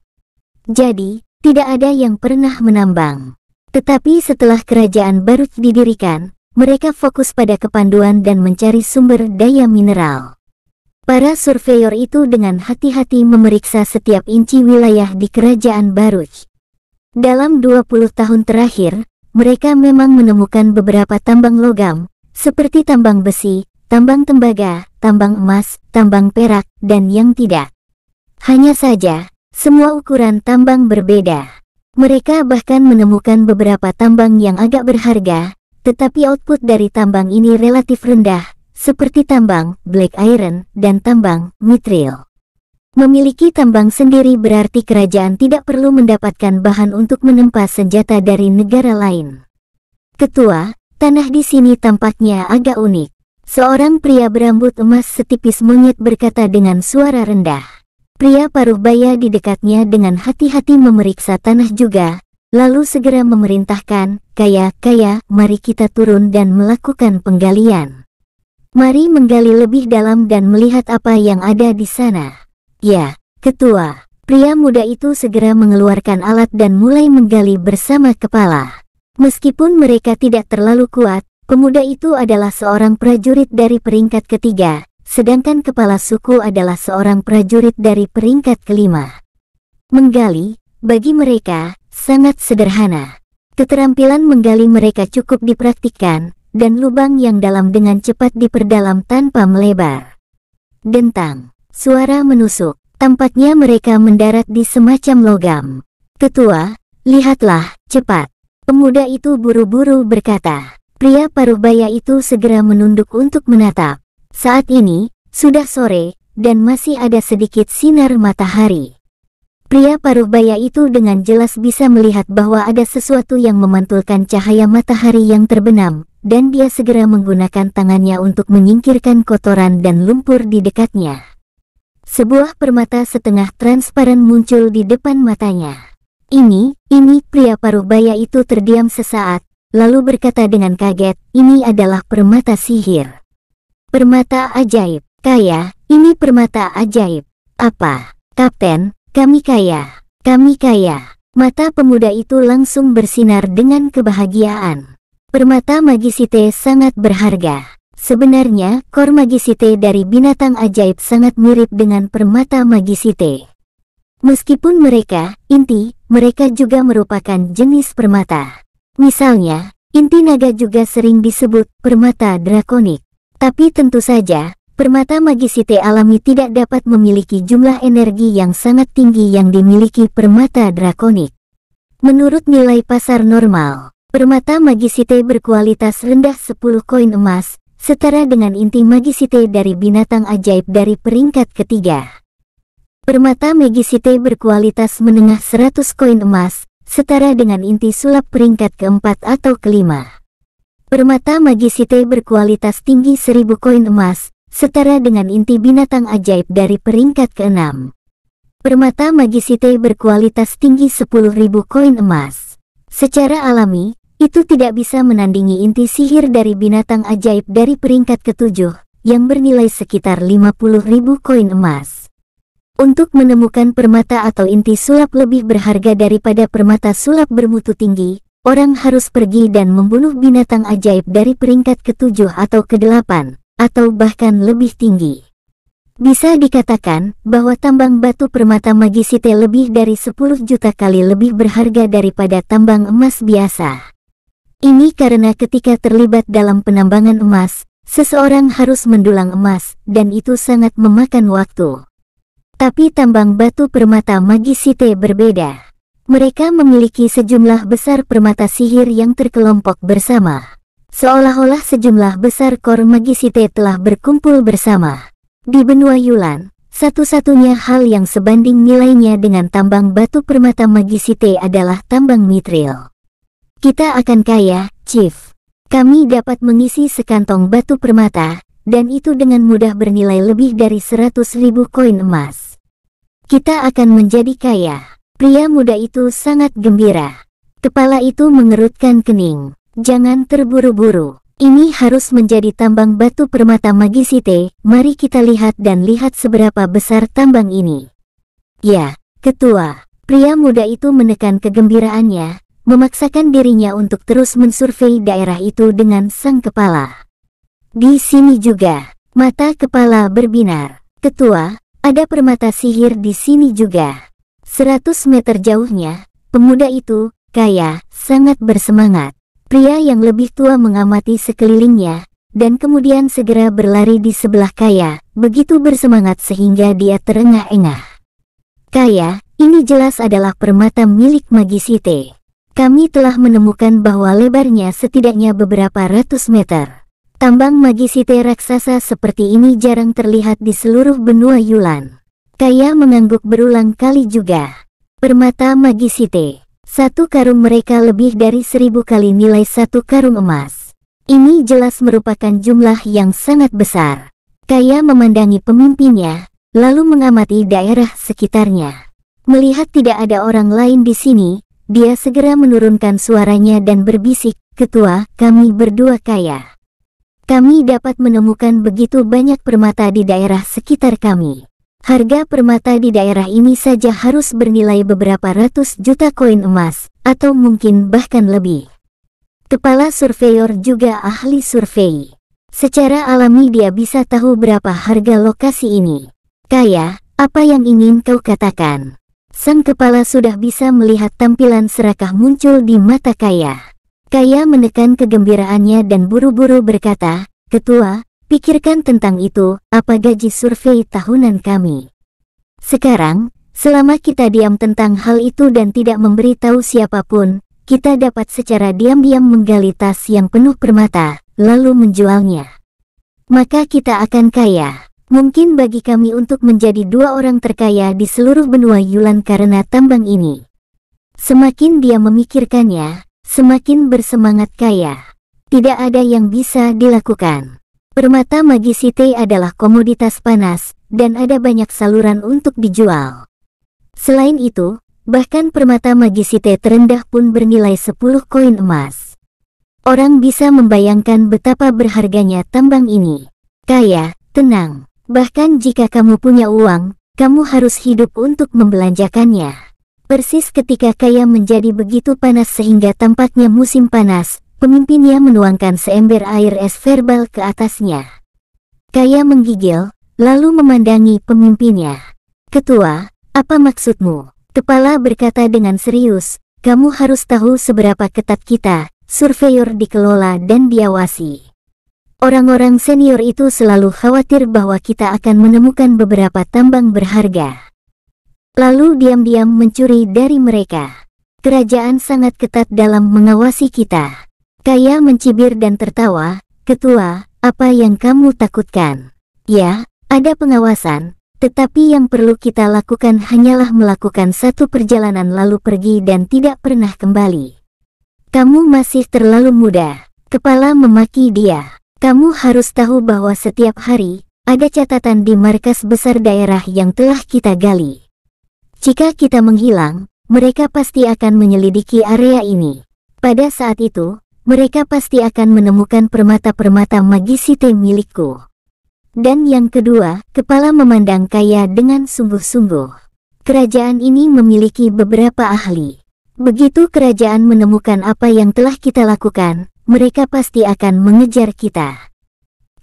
S1: Jadi, tidak ada yang pernah menambang. Tetapi setelah kerajaan baru didirikan, mereka fokus pada kepanduan dan mencari sumber daya mineral. Para surveyor itu dengan hati-hati memeriksa setiap inci wilayah di kerajaan Baruch. Dalam 20 tahun terakhir, mereka memang menemukan beberapa tambang logam, seperti tambang besi, tambang tembaga, tambang emas, tambang perak, dan yang tidak. Hanya saja, semua ukuran tambang berbeda. Mereka bahkan menemukan beberapa tambang yang agak berharga, tetapi output dari tambang ini relatif rendah, seperti tambang black iron dan tambang mitril. Memiliki tambang sendiri berarti kerajaan tidak perlu mendapatkan bahan untuk menempa senjata dari negara lain. Ketua, Tanah di sini tampaknya agak unik. Seorang pria berambut emas setipis monyet berkata dengan suara rendah. Pria paruh baya di dekatnya dengan hati-hati memeriksa tanah juga, lalu segera memerintahkan, kaya-kaya, mari kita turun dan melakukan penggalian. Mari menggali lebih dalam dan melihat apa yang ada di sana. Ya, ketua, pria muda itu segera mengeluarkan alat dan mulai menggali bersama kepala. Meskipun mereka tidak terlalu kuat, pemuda itu adalah seorang prajurit dari peringkat ketiga, sedangkan kepala suku adalah seorang prajurit dari peringkat kelima. Menggali, bagi mereka, sangat sederhana. Keterampilan menggali mereka cukup dipraktikkan, dan lubang yang dalam dengan cepat diperdalam tanpa melebar. Dentang, suara menusuk, tampaknya mereka mendarat di semacam logam. Ketua, lihatlah, cepat. Pemuda itu buru-buru berkata, pria parubaya itu segera menunduk untuk menatap. Saat ini, sudah sore, dan masih ada sedikit sinar matahari. Pria parubaya itu dengan jelas bisa melihat bahwa ada sesuatu yang memantulkan cahaya matahari yang terbenam, dan dia segera menggunakan tangannya untuk menyingkirkan kotoran dan lumpur di dekatnya. Sebuah permata setengah transparan muncul di depan matanya. Ini, ini, pria paruh baya itu terdiam sesaat, lalu berkata dengan kaget, ini adalah permata sihir. Permata ajaib, kaya, ini permata ajaib. Apa, Kapten, kami kaya, kami kaya. Mata pemuda itu langsung bersinar dengan kebahagiaan. Permata magisite sangat berharga. Sebenarnya, kor magisite dari binatang ajaib sangat mirip dengan permata magisite. Meskipun mereka, inti, mereka juga merupakan jenis permata. Misalnya, inti naga juga sering disebut permata drakonik. Tapi tentu saja, permata magisite alami tidak dapat memiliki jumlah energi yang sangat tinggi yang dimiliki permata drakonik. Menurut nilai pasar normal, permata magisite berkualitas rendah 10 koin emas, setara dengan inti magisite dari binatang ajaib dari peringkat ketiga. Permata Megisite berkualitas menengah 100 koin emas, setara dengan inti sulap peringkat keempat atau kelima. Permata Magisite berkualitas tinggi 1000 koin emas, setara dengan inti binatang ajaib dari peringkat keenam. Permata Magisite berkualitas tinggi 10.000 koin emas. Secara alami, itu tidak bisa menandingi inti sihir dari binatang ajaib dari peringkat ketujuh, yang bernilai sekitar 50.000 koin emas. Untuk menemukan permata atau inti sulap lebih berharga daripada permata sulap bermutu tinggi, orang harus pergi dan membunuh binatang ajaib dari peringkat ketujuh atau kedelapan, atau bahkan lebih tinggi. Bisa dikatakan bahwa tambang batu permata magisite lebih dari 10 juta kali lebih berharga daripada tambang emas biasa. Ini karena ketika terlibat dalam penambangan emas, seseorang harus mendulang emas, dan itu sangat memakan waktu. Tapi tambang batu permata Magisite berbeda. Mereka memiliki sejumlah besar permata sihir yang terkelompok bersama. Seolah-olah sejumlah besar kor Magisite telah berkumpul bersama. Di benua Yulan, satu-satunya hal yang sebanding nilainya dengan tambang batu permata Magisite adalah tambang mitril. Kita akan kaya, Chief. Kami dapat mengisi sekantong batu permata, dan itu dengan mudah bernilai lebih dari 100.000 koin emas. Kita akan menjadi kaya. Pria muda itu sangat gembira. Kepala itu mengerutkan kening. Jangan terburu-buru. Ini harus menjadi tambang batu permata Magisite, mari kita lihat dan lihat seberapa besar tambang ini. Ya, ketua, pria muda itu menekan kegembiraannya, memaksakan dirinya untuk terus mensurvei daerah itu dengan sang kepala. Di sini juga, mata kepala berbinar. Ketua, ada permata sihir di sini juga. Seratus meter jauhnya, pemuda itu, kaya, sangat bersemangat. Pria yang lebih tua mengamati sekelilingnya, dan kemudian segera berlari di sebelah kaya, begitu bersemangat sehingga dia terengah-engah. Kaya, ini jelas adalah permata milik Magisite. Kami telah menemukan bahwa lebarnya setidaknya beberapa ratus meter. Tambang Magisite raksasa seperti ini jarang terlihat di seluruh benua Yulan. Kaya mengangguk berulang kali juga. Permata Magisite. Satu karung mereka lebih dari seribu kali nilai satu karung emas. Ini jelas merupakan jumlah yang sangat besar. Kaya memandangi pemimpinnya, lalu mengamati daerah sekitarnya. Melihat tidak ada orang lain di sini, dia segera menurunkan suaranya dan berbisik, Ketua, kami berdua kaya kami dapat menemukan begitu banyak permata di daerah sekitar kami. Harga permata di daerah ini saja harus bernilai beberapa ratus juta koin emas, atau mungkin bahkan lebih. Kepala surveyor juga ahli survei. Secara alami dia bisa tahu berapa harga lokasi ini. Kaya, apa yang ingin kau katakan? Sang kepala sudah bisa melihat tampilan serakah muncul di mata kaya. Kaya menekan kegembiraannya dan buru-buru berkata, Ketua, pikirkan tentang itu, apa gaji survei tahunan kami. Sekarang, selama kita diam tentang hal itu dan tidak memberitahu siapapun, kita dapat secara diam-diam menggali tas yang penuh permata, lalu menjualnya. Maka kita akan kaya. Mungkin bagi kami untuk menjadi dua orang terkaya di seluruh benua Yulan karena tambang ini. Semakin dia memikirkannya, Semakin bersemangat kaya, tidak ada yang bisa dilakukan. Permata magisite adalah komoditas panas, dan ada banyak saluran untuk dijual. Selain itu, bahkan permata magisite terendah pun bernilai 10 koin emas. Orang bisa membayangkan betapa berharganya tambang ini. Kaya, tenang, bahkan jika kamu punya uang, kamu harus hidup untuk membelanjakannya. Persis ketika kaya menjadi begitu panas sehingga tampaknya musim panas, pemimpinnya menuangkan seember air es verbal ke atasnya. Kaya menggigil, lalu memandangi pemimpinnya. Ketua, apa maksudmu? Kepala berkata dengan serius, kamu harus tahu seberapa ketat kita, surveyor dikelola dan diawasi. Orang-orang senior itu selalu khawatir bahwa kita akan menemukan beberapa tambang berharga lalu diam-diam mencuri dari mereka. Kerajaan sangat ketat dalam mengawasi kita. Kaya mencibir dan tertawa, ketua, apa yang kamu takutkan? Ya, ada pengawasan, tetapi yang perlu kita lakukan hanyalah melakukan satu perjalanan lalu pergi dan tidak pernah kembali. Kamu masih terlalu muda. Kepala memaki dia. Kamu harus tahu bahwa setiap hari, ada catatan di markas besar daerah yang telah kita gali. Jika kita menghilang, mereka pasti akan menyelidiki area ini. Pada saat itu, mereka pasti akan menemukan permata-permata magisite milikku. Dan yang kedua, kepala memandang kaya dengan sungguh-sungguh. Kerajaan ini memiliki beberapa ahli. Begitu kerajaan menemukan apa yang telah kita lakukan, mereka pasti akan mengejar kita.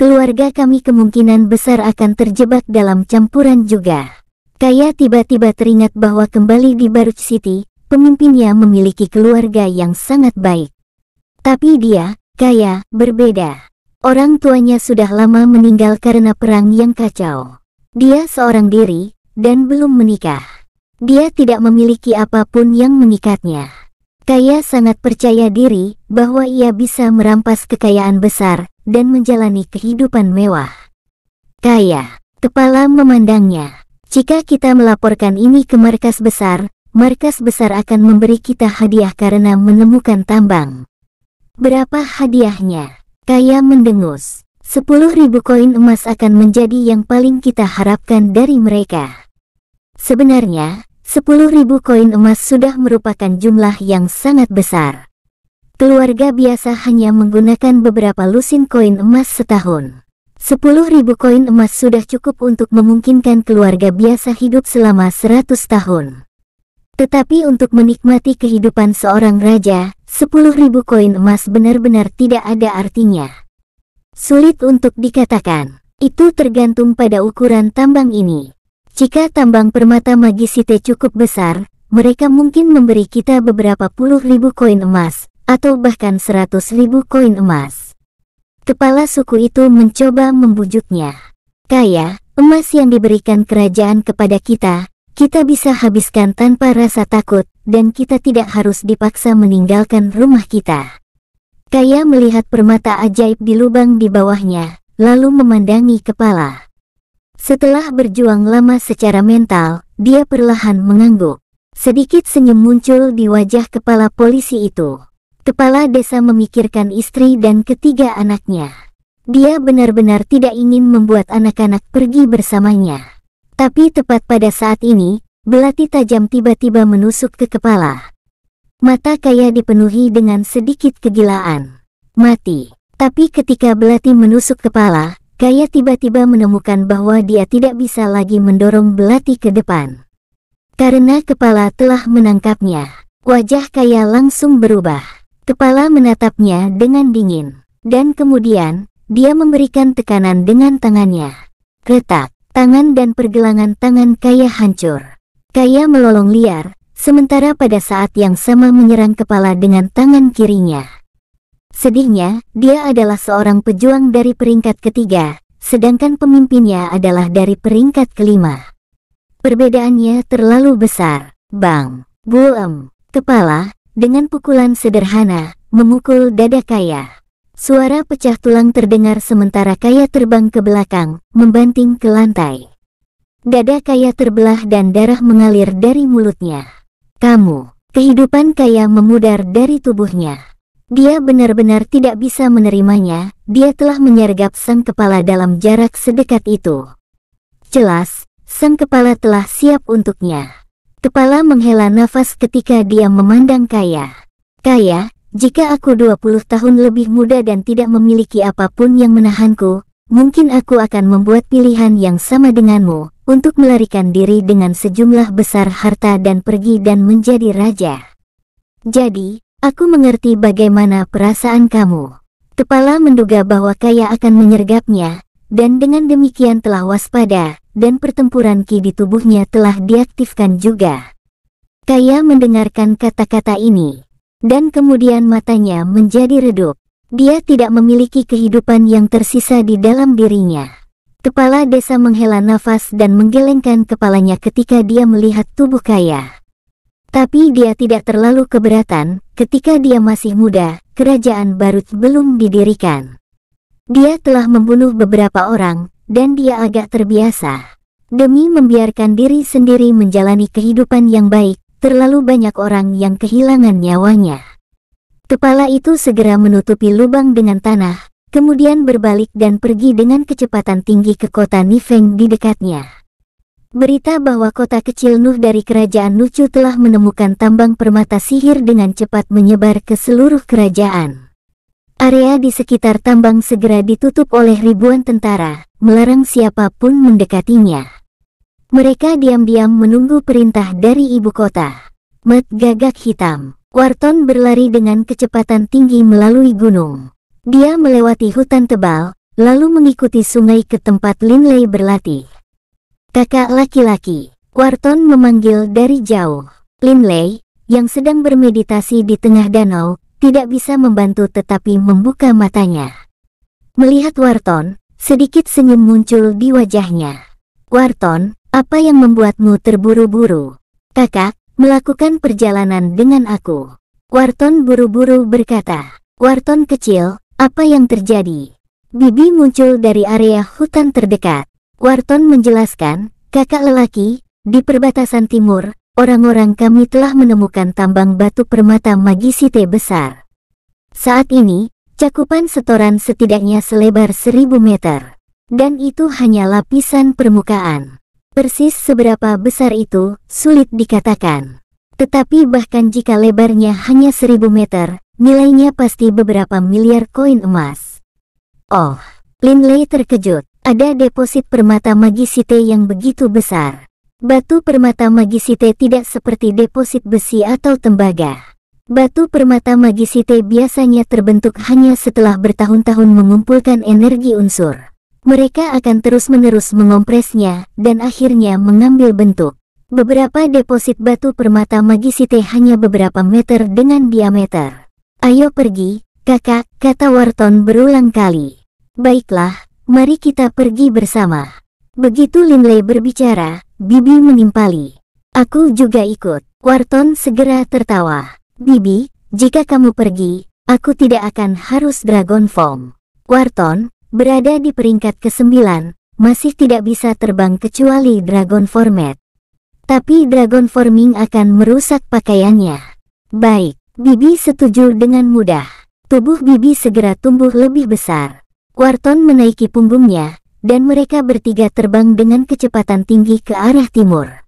S1: Keluarga kami kemungkinan besar akan terjebak dalam campuran juga. Kaya tiba-tiba teringat bahwa kembali di Baruch City, pemimpinnya memiliki keluarga yang sangat baik. Tapi dia, Kaya, berbeda. Orang tuanya sudah lama meninggal karena perang yang kacau. Dia seorang diri, dan belum menikah. Dia tidak memiliki apapun yang mengikatnya. Kaya sangat percaya diri bahwa ia bisa merampas kekayaan besar dan menjalani kehidupan mewah. Kaya, kepala memandangnya. Jika kita melaporkan ini ke markas besar, markas besar akan memberi kita hadiah karena menemukan tambang. Berapa hadiahnya? Kaya mendengus. 10.000 koin emas akan menjadi yang paling kita harapkan dari mereka. Sebenarnya, 10.000 koin emas sudah merupakan jumlah yang sangat besar. Keluarga biasa hanya menggunakan beberapa lusin koin emas setahun ribu koin emas sudah cukup untuk memungkinkan keluarga biasa hidup selama seratus tahun. Tetapi untuk menikmati kehidupan seorang raja, sepuluh ribu koin emas benar-benar tidak ada artinya. Sulit untuk dikatakan. Itu tergantung pada ukuran tambang ini. Jika tambang permata magisite cukup besar, mereka mungkin memberi kita beberapa puluh ribu koin emas, atau bahkan seratus ribu koin emas. Kepala suku itu mencoba membujuknya. Kaya, emas yang diberikan kerajaan kepada kita, kita bisa habiskan tanpa rasa takut, dan kita tidak harus dipaksa meninggalkan rumah kita. Kaya melihat permata ajaib di lubang di bawahnya, lalu memandangi kepala. Setelah berjuang lama secara mental, dia perlahan mengangguk. Sedikit senyum muncul di wajah kepala polisi itu. Kepala desa memikirkan istri dan ketiga anaknya. Dia benar-benar tidak ingin membuat anak-anak pergi bersamanya. Tapi tepat pada saat ini, belati tajam tiba-tiba menusuk ke kepala. Mata kaya dipenuhi dengan sedikit kegilaan. Mati. Tapi ketika belati menusuk kepala, Kaya tiba-tiba menemukan bahwa dia tidak bisa lagi mendorong belati ke depan. Karena kepala telah menangkapnya, wajah Kaya langsung berubah. Kepala menatapnya dengan dingin. Dan kemudian, dia memberikan tekanan dengan tangannya. Retak, tangan dan pergelangan tangan Kaya hancur. Kaya melolong liar, sementara pada saat yang sama menyerang kepala dengan tangan kirinya. Sedihnya, dia adalah seorang pejuang dari peringkat ketiga, sedangkan pemimpinnya adalah dari peringkat kelima. Perbedaannya terlalu besar. Bang, buem, kepala, dengan pukulan sederhana, memukul dada Kaya. Suara pecah tulang terdengar sementara Kaya terbang ke belakang, membanting ke lantai. Dada Kaya terbelah dan darah mengalir dari mulutnya. Kamu, kehidupan Kaya memudar dari tubuhnya. Dia benar-benar tidak bisa menerimanya, dia telah menyergap sang kepala dalam jarak sedekat itu. Jelas, sang kepala telah siap untuknya. Kepala menghela nafas ketika dia memandang Kaya. Kaya, jika aku 20 tahun lebih muda dan tidak memiliki apapun yang menahanku, mungkin aku akan membuat pilihan yang sama denganmu, untuk melarikan diri dengan sejumlah besar harta dan pergi dan menjadi raja. Jadi, aku mengerti bagaimana perasaan kamu. Kepala menduga bahwa Kaya akan menyergapnya, dan dengan demikian telah waspada, dan pertempuran ki di tubuhnya telah diaktifkan juga. Kaya mendengarkan kata-kata ini, dan kemudian matanya menjadi redup. Dia tidak memiliki kehidupan yang tersisa di dalam dirinya. Kepala desa menghela nafas dan menggelengkan kepalanya ketika dia melihat tubuh Kaya. Tapi dia tidak terlalu keberatan, ketika dia masih muda, kerajaan Barut belum didirikan. Dia telah membunuh beberapa orang, dan dia agak terbiasa. Demi membiarkan diri sendiri menjalani kehidupan yang baik, terlalu banyak orang yang kehilangan nyawanya. Kepala itu segera menutupi lubang dengan tanah, kemudian berbalik dan pergi dengan kecepatan tinggi ke kota Nifeng di dekatnya. Berita bahwa kota kecil Nuh dari kerajaan Nucu telah menemukan tambang permata sihir dengan cepat menyebar ke seluruh kerajaan. Area di sekitar tambang segera ditutup oleh ribuan tentara, melarang siapapun mendekatinya. Mereka diam-diam menunggu perintah dari ibu kota. Mat gagak hitam, Wharton berlari dengan kecepatan tinggi melalui gunung. Dia melewati hutan tebal, lalu mengikuti sungai ke tempat Linley berlatih. Kakak laki-laki, Wharton memanggil dari jauh. Linley, yang sedang bermeditasi di tengah danau, tidak bisa membantu tetapi membuka matanya. Melihat Warton, sedikit senyum muncul di wajahnya. Warton, apa yang membuatmu terburu-buru? Kakak, melakukan perjalanan dengan aku. Warton buru-buru berkata, Warton kecil, apa yang terjadi? Bibi muncul dari area hutan terdekat. Warton menjelaskan, kakak lelaki, di perbatasan timur, orang-orang kami telah menemukan tambang batu permata Magisite besar. Saat ini, cakupan setoran setidaknya selebar seribu meter. Dan itu hanya lapisan permukaan. Persis seberapa besar itu, sulit dikatakan. Tetapi bahkan jika lebarnya hanya seribu meter, nilainya pasti beberapa miliar koin emas. Oh, Lin Lei terkejut. Ada deposit permata magisite yang begitu besar. Batu permata magisite tidak seperti deposit besi atau tembaga. Batu permata magisite biasanya terbentuk hanya setelah bertahun-tahun mengumpulkan energi unsur. Mereka akan terus-menerus mengompresnya dan akhirnya mengambil bentuk. Beberapa deposit batu permata magisite hanya beberapa meter dengan diameter. Ayo pergi, kakak, kata Warton berulang kali. Baiklah, mari kita pergi bersama. Begitu Linley berbicara, Bibi menimpali. Aku juga ikut. Warton segera tertawa. Bibi, jika kamu pergi, aku tidak akan harus dragon form. Warton, berada di peringkat ke-9, masih tidak bisa terbang kecuali dragon format. Tapi dragon forming akan merusak pakaiannya. Baik, Bibi setuju dengan mudah. Tubuh Bibi segera tumbuh lebih besar. Warton menaiki punggungnya, dan mereka bertiga terbang dengan kecepatan tinggi ke arah timur.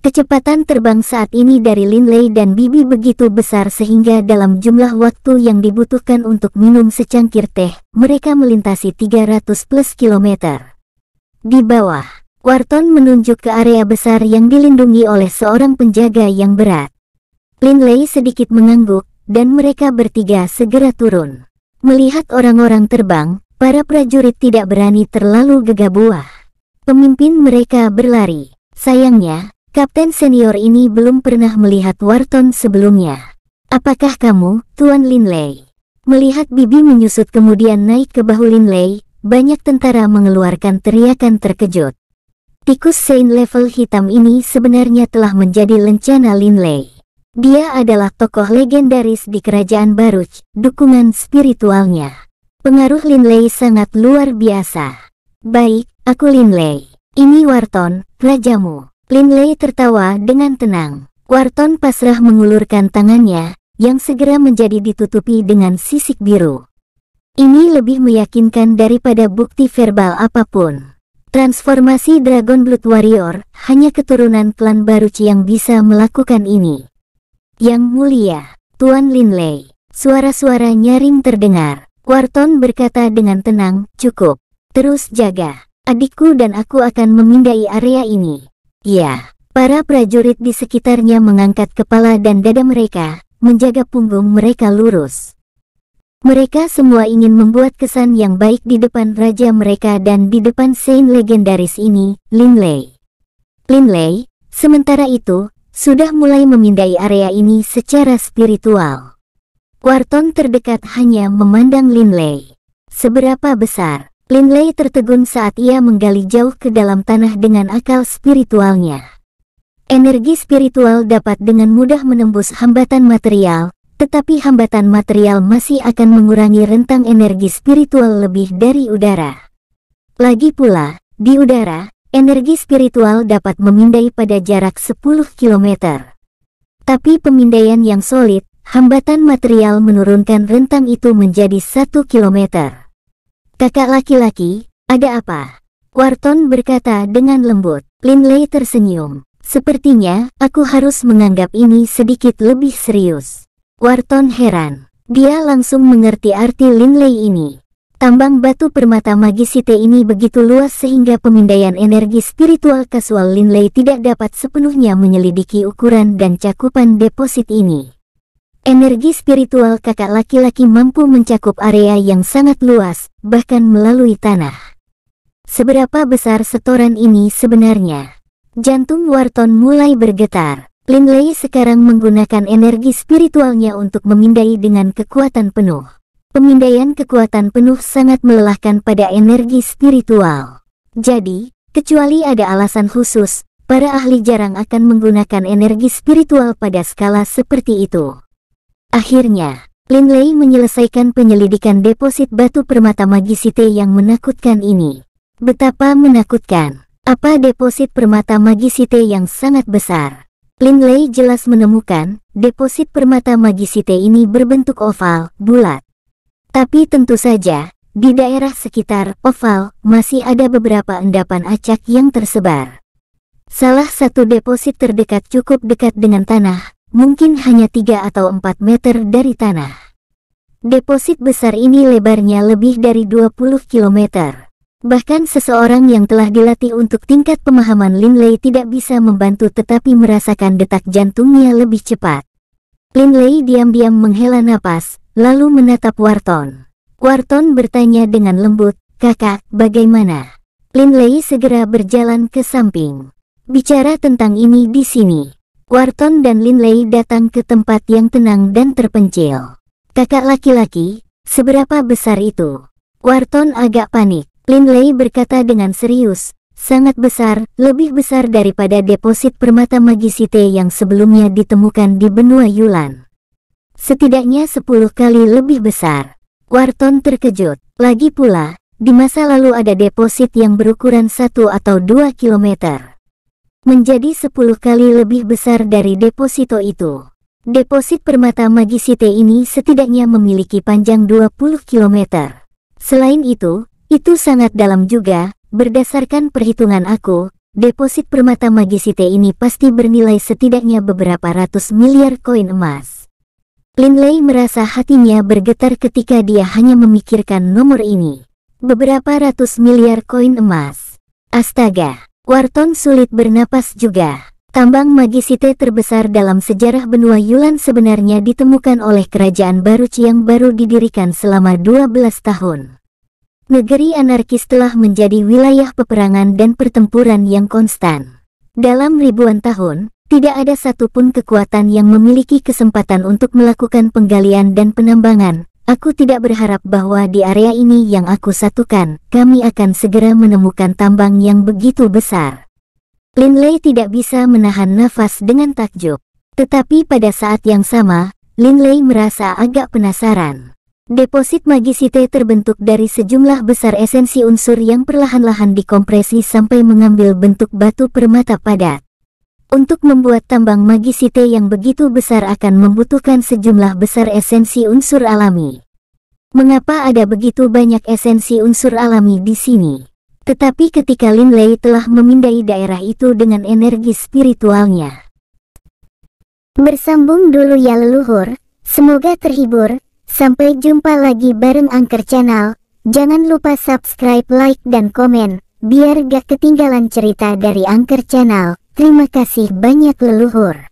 S1: Kecepatan terbang saat ini dari Linley dan Bibi begitu besar sehingga dalam jumlah waktu yang dibutuhkan untuk minum secangkir teh, mereka melintasi 300 plus kilometer. Di bawah, Warton menunjuk ke area besar yang dilindungi oleh seorang penjaga yang berat. Linley sedikit mengangguk, dan mereka bertiga segera turun. Melihat orang-orang terbang, Para prajurit tidak berani terlalu gegabah. Pemimpin mereka berlari. Sayangnya, kapten senior ini belum pernah melihat Warton sebelumnya. Apakah kamu, Tuan Linley? Melihat Bibi menyusut kemudian naik ke bahu Linley, banyak tentara mengeluarkan teriakan terkejut. Tikus Saint level hitam ini sebenarnya telah menjadi lencana Linley. Dia adalah tokoh legendaris di kerajaan Baruch, dukungan spiritualnya. Pengaruh Lin Lei sangat luar biasa. Baik, aku Lin Lei. Ini Warton, rajamu. Lei tertawa dengan tenang. Warton pasrah mengulurkan tangannya, yang segera menjadi ditutupi dengan sisik biru. Ini lebih meyakinkan daripada bukti verbal apapun. Transformasi Dragon Blood Warrior, hanya keturunan klan Baruchi yang bisa melakukan ini. Yang mulia, Tuan Lin Lei. suara-suara nyaring terdengar. Warton berkata dengan tenang, cukup. Terus jaga. Adikku dan aku akan memindai area ini. Ya, para prajurit di sekitarnya mengangkat kepala dan dada mereka, menjaga punggung mereka lurus. Mereka semua ingin membuat kesan yang baik di depan raja mereka dan di depan Saint legendaris ini, Linley. Linley, sementara itu, sudah mulai memindai area ini secara spiritual. Warton terdekat hanya memandang Linley. Seberapa besar, Linley tertegun saat ia menggali jauh ke dalam tanah dengan akal spiritualnya. Energi spiritual dapat dengan mudah menembus hambatan material, tetapi hambatan material masih akan mengurangi rentang energi spiritual lebih dari udara. Lagi pula, di udara, energi spiritual dapat memindai pada jarak 10 km. Tapi pemindaian yang solid, Hambatan material menurunkan rentang itu menjadi satu kilometer. Kakak laki-laki, ada apa? Warton berkata dengan lembut. Linley tersenyum. Sepertinya, aku harus menganggap ini sedikit lebih serius. Warton heran. Dia langsung mengerti arti Linley ini. Tambang batu permata magisite ini begitu luas sehingga pemindaian energi spiritual kasual Linley tidak dapat sepenuhnya menyelidiki ukuran dan cakupan deposit ini. Energi spiritual kakak laki-laki mampu mencakup area yang sangat luas, bahkan melalui tanah. Seberapa besar setoran ini sebenarnya? Jantung Warton mulai bergetar. Lindley sekarang menggunakan energi spiritualnya untuk memindai dengan kekuatan penuh. Pemindaian kekuatan penuh sangat melelahkan pada energi spiritual. Jadi, kecuali ada alasan khusus, para ahli jarang akan menggunakan energi spiritual pada skala seperti itu. Akhirnya, Lin Lei menyelesaikan penyelidikan deposit batu permata magisite yang menakutkan ini. Betapa menakutkan, apa deposit permata magisite yang sangat besar. Lin Lei jelas menemukan, deposit permata magisite ini berbentuk oval, bulat. Tapi tentu saja, di daerah sekitar oval masih ada beberapa endapan acak yang tersebar. Salah satu deposit terdekat cukup dekat dengan tanah, mungkin hanya 3 atau 4 meter dari tanah. Deposit besar ini lebarnya lebih dari 20 km. Bahkan seseorang yang telah dilatih untuk tingkat pemahaman Lin Lei tidak bisa membantu tetapi merasakan detak jantungnya lebih cepat. Lin Lei diam-diam menghela napas, lalu menatap Warton. Warton bertanya dengan lembut, kakak, bagaimana? Lin Lei segera berjalan ke samping. Bicara tentang ini di sini. Wharton dan Linley datang ke tempat yang tenang dan terpencil. Kakak laki-laki, seberapa besar itu? Wharton agak panik. Linley berkata dengan serius, sangat besar, lebih besar daripada deposit permata magisite yang sebelumnya ditemukan di benua Yulan. Setidaknya 10 kali lebih besar. Wharton terkejut. Lagi pula, di masa lalu ada deposit yang berukuran satu atau dua kilometer menjadi 10 kali lebih besar dari deposito itu. Deposit permata magisite ini setidaknya memiliki panjang 20 km. Selain itu, itu sangat dalam juga, berdasarkan perhitungan aku, deposit permata magisite ini pasti bernilai setidaknya beberapa ratus miliar koin emas. Linley merasa hatinya bergetar ketika dia hanya memikirkan nomor ini. Beberapa ratus miliar koin emas. Astaga! Warton sulit bernapas juga. Tambang Magisite terbesar dalam sejarah benua Yulan sebenarnya ditemukan oleh kerajaan Baru yang baru didirikan selama 12 tahun. Negeri anarkis telah menjadi wilayah peperangan dan pertempuran yang konstan. Dalam ribuan tahun, tidak ada satupun kekuatan yang memiliki kesempatan untuk melakukan penggalian dan penambangan, Aku tidak berharap bahwa di area ini yang aku satukan, kami akan segera menemukan tambang yang begitu besar. Lin Lei tidak bisa menahan nafas dengan takjub. Tetapi pada saat yang sama, Lin Lei merasa agak penasaran. Deposit magisite terbentuk dari sejumlah besar esensi unsur yang perlahan-lahan dikompresi sampai mengambil bentuk batu permata padat. Untuk membuat tambang magisite yang begitu besar akan membutuhkan sejumlah besar esensi unsur alami. Mengapa ada begitu banyak esensi unsur alami di sini? Tetapi ketika Lin Lei telah memindai daerah itu dengan energi spiritualnya. Bersambung dulu ya leluhur, semoga terhibur, sampai jumpa lagi bareng Angker Channel. Jangan lupa subscribe, like, dan komen, biar gak ketinggalan cerita dari Angker Channel. Terima kasih banyak leluhur.